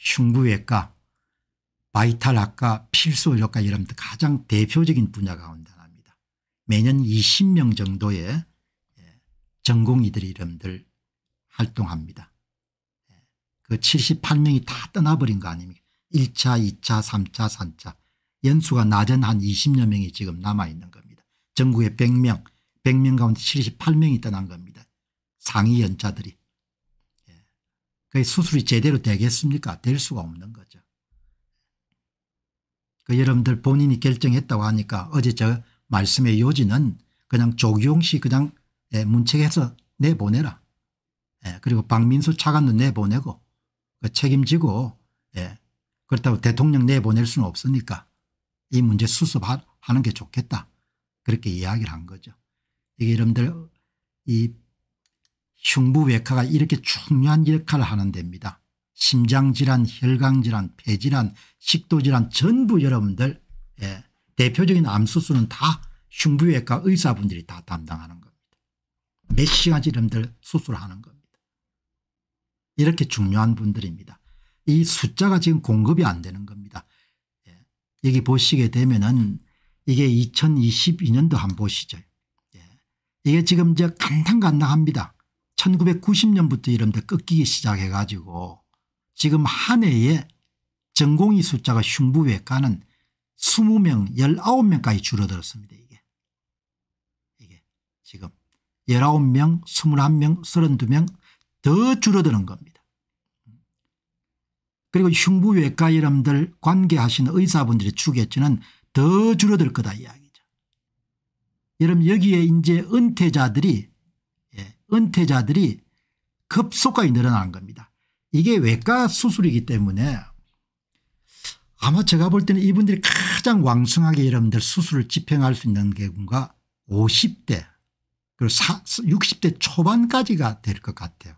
흉부외과, 바이탈학과, 필수의료과 이런 가장 대표적인 분야 가운데 하나입니다. 매년 20명 정도의 예, 전공의들이 이름들 활동합니다. 예, 그 78명이 다 떠나버린 거 아닙니까 1차 2차 3차 4차 연수가 낮은 한 20여 명이 지금 남아있는 겁니다. 전국에 100명 100명 가운데 78명이 떠난 겁니다. 상위 연차들이 그 수술이 제대로 되겠습니까? 될 수가 없는 거죠. 그 여러분들 본인이 결정했다고 하니까 어제 저 말씀의 요지는 그냥 조기용 씨 그냥 예, 문책해서 내보내라. 예, 그리고 박민수 차관도 내보내고 그 책임지고 예, 그렇다고 대통령 내보낼 수는 없으니까 이 문제 수습하는 게 좋겠다. 그렇게 이야기를 한 거죠. 이게 여러분들 이 흉부외과가 이렇게 중요한 역할을 하는 데입니다. 심장질환 혈강질환 폐질환 식도질환 전부 여러분들 예, 대표적인 암수술은 다 흉부외과 의사분들이 다 담당하는 겁니다. 몇 시간씩 여러분들 수술하는 겁니다. 이렇게 중요한 분들입니다. 이 숫자가 지금 공급이 안 되는 겁니다. 예, 여기 보시게 되면은 이게 2022년도 한 보시죠. 예, 이게 지금 이제 간당간당합니다. 1990년부터 이런데 끊기기 시작해 가지고 지금 한 해에 전공의 숫자가 흉부외과는 20명 19명까지 줄어들었습니다. 이게 이게 지금 19명 21명 32명 더 줄어드는 겁니다. 그리고 흉부외과 여러분들 관계하시는 의사분들이 추겠지는 더 줄어들 거다 이야기죠. 여러분 여기에 이제 은퇴자들이 은퇴자들이 급속하게 늘어나는 겁니다. 이게 외과 수술이기 때문에 아마 제가 볼 때는 이분들이 가장 왕성하게 여러분들 수술을 집행할 수 있는 게 뭔가 50대 그리고 60대 초반까지가 될 것 같아요.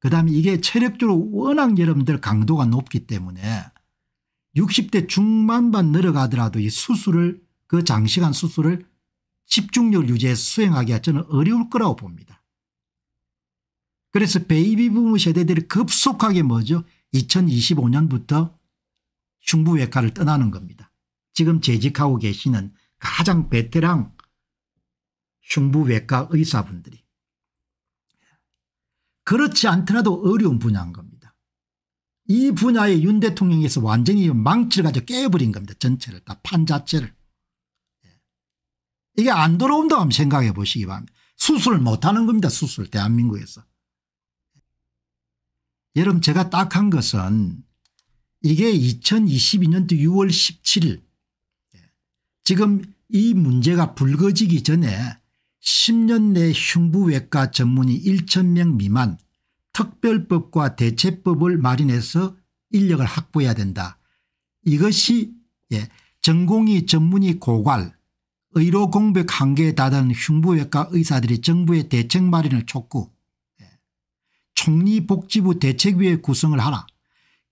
그다음에 이게 체력적으로 워낙 여러분들 강도가 높기 때문에 60대 중반반 늘어가더라도 이 수술을 그 장시간 수술을 집중력 유지해서 수행하기가 저는 어려울 거라고 봅니다. 그래서 베이비 부모 세대들이 급속하게 뭐죠 2025년부터 중부외과를 떠나는 겁니다. 지금 재직하고 계시는 가장 베테랑 흉부외과 의사분들이 그렇지 않더라도 어려운 분야인 겁니다. 이 분야에 윤 대통령에서 완전히 망치를 가지고 깨버린 겁니다. 전체를 다 판 자체를. 이게 안 돌아온다 하면 생각해 보시기 바랍니다. 수술 못하는 겁니다. 수술 대한민국에서. 여러분 제가 딱 한 것은 이게 2022년도 6월 17일 지금 이 문제가 불거지기 전에 10년 내 흉부외과 전문의 1천명 미만 특별법과 대체법을 마련해서 인력을 확보해야 된다. 이것이 예, 전공의 전문의 고갈 의료 공백 한계에 다다른 흉부외과 의사들이 정부의 대책 마련을 촉구 총리복지부 대책위의 구성을 하라.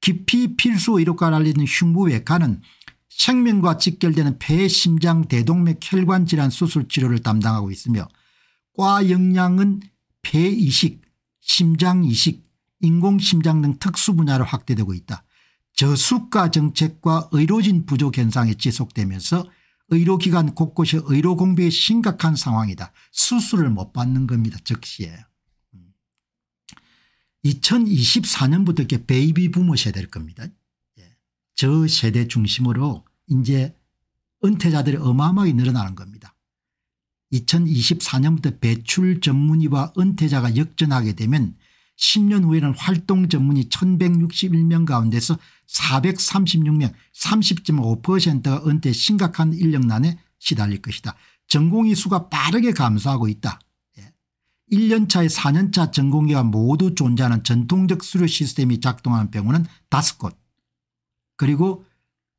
깊이 필수 의료과를 알리는 흉부외과는 생명과 직결되는 폐, 심장, 대동맥, 혈관질환 수술 치료를 담당하고 있으며 과 역량은 폐 이식, 심장 이식, 인공심장 등 특수 분야로 확대되고 있다. 저수가 정책과 의료진 부족 현상이 지속되면서 의료기관 곳곳의 의료공백이 심각한 상황이다. 수술을 못 받는 겁니다. 즉시에. 2024년부터 이렇게 베이비 부모 세대일 겁니다. 예. 저 세대 중심으로 이제 은퇴자들이 어마어마하게 늘어나는 겁니다. 2024년부터 배출 전문의와 은퇴자가 역전하게 되면 10년 후에는 활동 전문의 1161명 가운데서 436명 30.5%가 은퇴 심각한 인력난에 시달릴 것이다. 전공의 수가 빠르게 감소하고 있다. 1년차에 4년차 전공기가 모두 존재하는 전통적 수료 시스템이 작동하는 병원은 5곳 그리고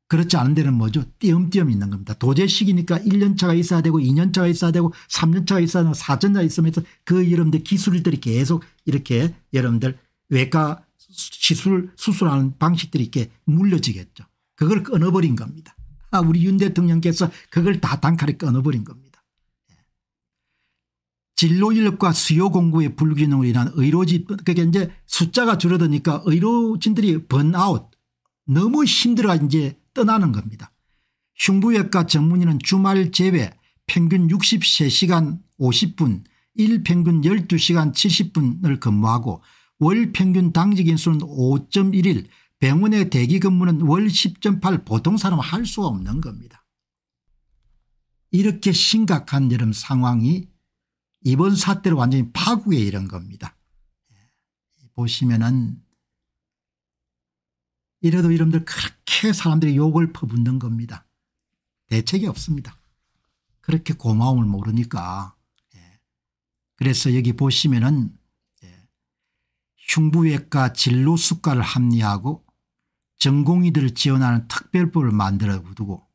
그렇지 않은 데는 뭐죠 띄엄띄엄 있는 겁니다. 도제식이니까 1년차가 있어야 되고 2년차가 있어야 되고 3년차가 있어야 되고 4년차가 있으면서 그 여러분들 기술들이 계속 이렇게 여러분들 외과 시술 수술하는 방식들이 이렇게 물려지겠죠. 그걸 끊어버린 겁니다. 아, 우리 윤 대통령께서 그걸 다 단칼에 끊어버린 겁니다. 진로 인력과 수요 공구의 불균형으로 인한 의료진 그게 그러니까 이제 숫자가 줄어드니까 의료진들이 번아웃 너무 힘들어 이제 떠나는 겁니다. 흉부외과 전문의는 주말 제외 평균 63시간 50분 일평균 12시간 70분을 근무하고 월 평균 당직 인수는 5 1일 병원의 대기 근무는 월 10.8 보통 사람 할 수가 없는 겁니다. 이렇게 심각한 여름 상황이 이번 사태를 완전히 파국에 이른 겁니다. 예, 보시면은 이래도 이름들 그렇게 사람들이 욕을 퍼붓는 겁니다. 대책이 없습니다. 그렇게 고마움을 모르니까. 예, 그래서 여기 보시면은 예, 흉부외과 진로수과를 합리하고 전공의들을 지원하는 특별법을 만들어 두고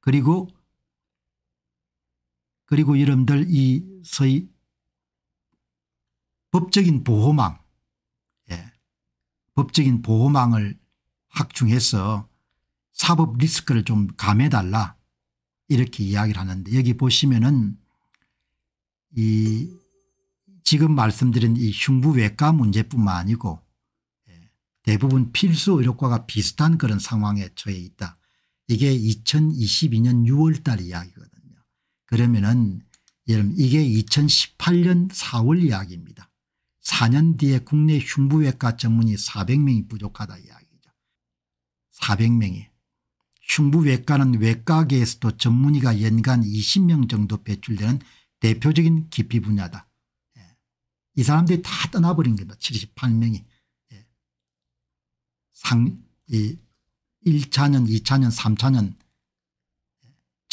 그리고 그리고 여러분들 이 서의 법적인 보호망 예. 법적인 보호망을 확충해서 사법 리스크를 좀 감해달라 이렇게 이야기를 하는데 여기 보시면은 이 지금 말씀드린 이 흉부외과 문제뿐만 아니고 예, 대부분 필수 의료과가 비슷한 그런 상황에 처해 있다. 이게 2022년 6월달 이야기거든. 그러면은 여러분 이게 2018년 4월 이야기입니다. 4년 뒤에 국내 흉부외과 전문의 400명이 부족하다 이야기죠. 400명이. 흉부외과는 외과계에서도 전문의가 연간 20명 정도 배출되는 대표적인 기피 분야다. 예. 이 사람들이 다 떠나버린 겁니다. 78명이. 예. 상, 이 1차년, 2차년, 3차년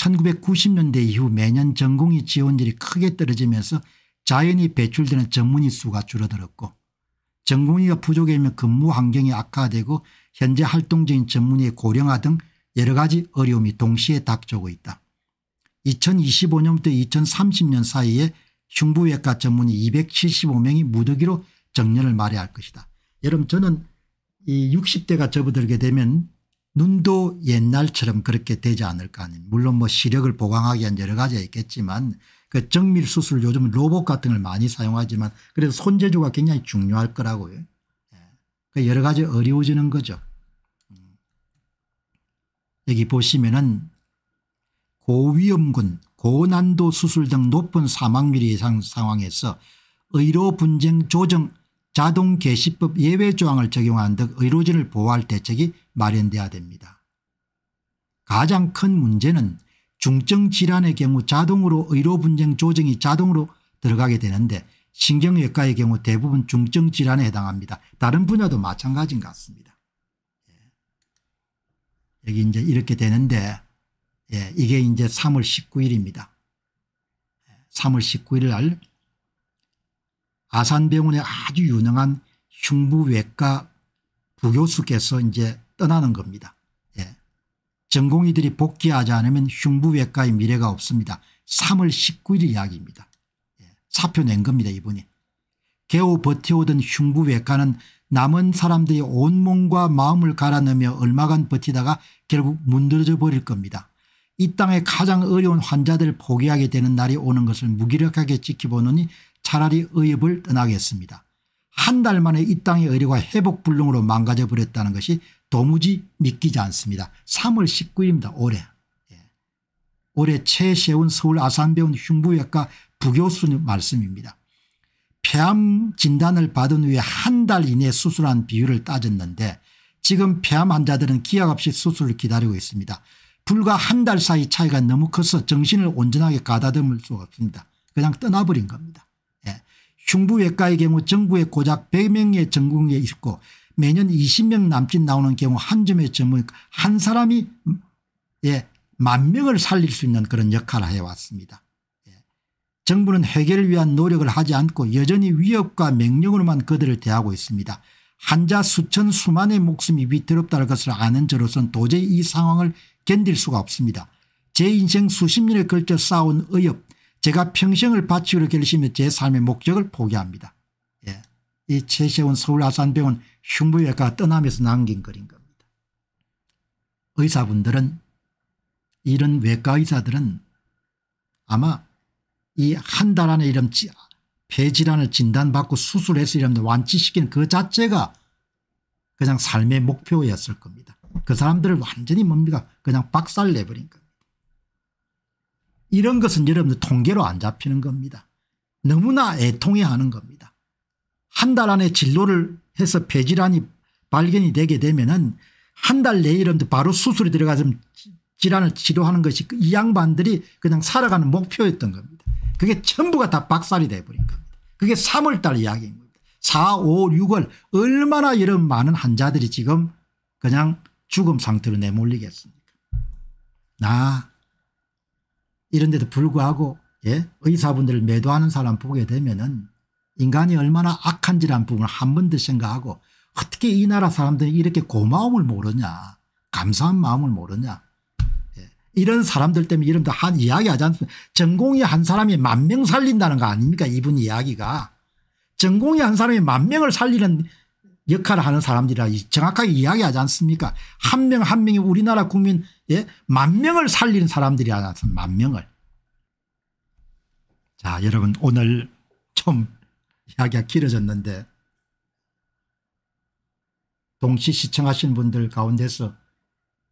1990년대 이후 매년 전공의 지원율이 크게 떨어지면서 자연히 배출되는 전문의 수가 줄어들었고 전공의가 부족하면 근무 환경이 악화되고 현재 활동 중인 전문의의 고령화 등 여러 가지 어려움이 동시에 닥쳐오고 있다. 2025년부터 2030년 사이에 흉부외과 전문의 275명이 무더기로 정년을 말해야 할 것이다. 여러분 저는 이 60대가 접어들게 되면 눈도 옛날처럼 그렇게 되지 않을 까 하는 물론 뭐 시력을 보강하기 위한 여러 가지가 있겠지만 그 정밀 수술 요즘 로봇 같은 걸 많이 사용하지만 그래서 손재주가 굉장히 중요할 거라고요. 예. 그 여러 가지 어려워지는 거죠. 음. 여기 보시면은 고위험군 고난도 수술 등 높은 사망률 예상 상황에서 의료 분쟁 조정 자동 개시법 예외 조항을 적용한 등 의료진을 보호할 대책이 마련돼야 됩니다. 가장 큰 문제는 중증 질환의 경우 자동으로 의료 분쟁 조정이 자동으로 들어가게 되는데 신경외과의 경우 대부분 중증 질환에 해당합니다. 다른 분야도 마찬가지인 것 같습니다. 예. 여기 이제 이렇게 되는데 예, 이게 이제 3월 19일입니다. 3월 19일 날 아산병원의 아주 유능한 흉부외과 부교수께서 이제 떠나는 겁니다. 예. 전공의들이 복귀하지 않으면 흉부외과의 미래가 없습니다. 3월 19일 이야기입니다. 예. 사표 낸 겁니다 이분이. 겨우 버텨오던 흉부외과는 남은 사람들이 온몸과 마음을 갈아넣으며 얼마간 버티다가 결국 문드러져 버릴 겁니다. 이땅에 가장 어려운 환자들을 포기하게 되는 날이 오는 것을 무기력하게 지켜보느니 차라리 의협을 떠나겠습니다. 한 달 만에 이 땅의 의료가 회복불능으로 망가져 버렸다는 것이 도무지 믿기지 않습니다. 3월 19일입니다. 올해. 예. 올해 최세훈 서울 아산병원 흉부외과 부교수님 말씀입니다. 폐암 진단을 받은 후에 한 달 이내 수술한 비율을 따졌는데 지금 폐암 환자들은 기약없이 수술을 기다리고 있습니다. 불과 한 달 사이 차이가 너무 커서 정신을 온전하게 가다듬을 수가 없습니다. 그냥 떠나버린 겁니다. 중부외과의 경우 정부에 고작 100명의 전공에 있고 매년 20명 남짓 나오는 경우 한 점의 점을 한 사람이 예, 만 명을 살릴 수 있는 그런 역할을 해왔습니다. 예. 정부는 해결을 위한 노력을 하지 않고 여전히 위협과 명령으로만 그들을 대하고 있습니다. 환자 수천 수만의 목숨이 위태롭다는 것을 아는 저로서는 도저히 이 상황을 견딜 수가 없습니다. 제 인생 수십 년에 걸쳐 쌓아온 의협 제가 평생을 바치기로 결심해 제 삶의 목적을 포기합니다. 예. 이 최세훈 서울 아산병원 흉부외과 떠나면서 남긴 글인 겁니다. 의사분들은 이런 외과 의사들은 아마 이 한 달 안에 이런 폐질환을 진단받고 수술해서 이런 완치시키는 그 자체가 그냥 삶의 목표였을 겁니다. 그 사람들을 완전히 뭡니까 그냥 박살내버린 거 이런 것은 여러분들 통계로 안 잡히는 겁니다. 너무나 애통해 하는 겁니다. 한 달 안에 진로를 해서 폐질환이 발견이 되게 되면은 한 달 내에 바로 수술이 들어가서 질환을 치료하는 것이 그 이 양반들이 그냥 살아가는 목표였던 겁니다. 그게 전부가 다 박살이 돼버린 겁니다. 그게 3월달 이야기인 겁니다. 4, 5, 6월 얼마나 이런 많은 환자들이 지금 그냥 죽음 상태로 내몰리겠습니까 나 이런데도 불구하고 예? 의사분들을 매도하는 사람 보게 되면은 인간이 얼마나 악한지라는 부분을 한번더 생각하고 어떻게 이 나라 사람들이 이렇게 고마움을 모르냐 감사한 마음을 모르냐 예. 이런 사람들 때문에 이름다한 이야기하지 않습니까 전공이 한 사람이 만 명 살린다는 거 아닙니까 이분 이야기가 전공이 한 사람이 만 명을 살리는 역할을 하는 사람들이라 정확하게 이야기하지 않습니까 한 명한 한 명이 우리나라 국민 예? 만 명을 살리는 사람들이 않았습니만 명을. 자 여러분 오늘 좀 이야기가 길어졌는데 동시 시청하신 분들 가운데서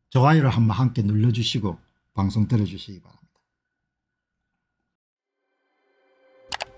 좋아요를 한번 함께 눌러주시고 방송 들어주시기 바랍니다.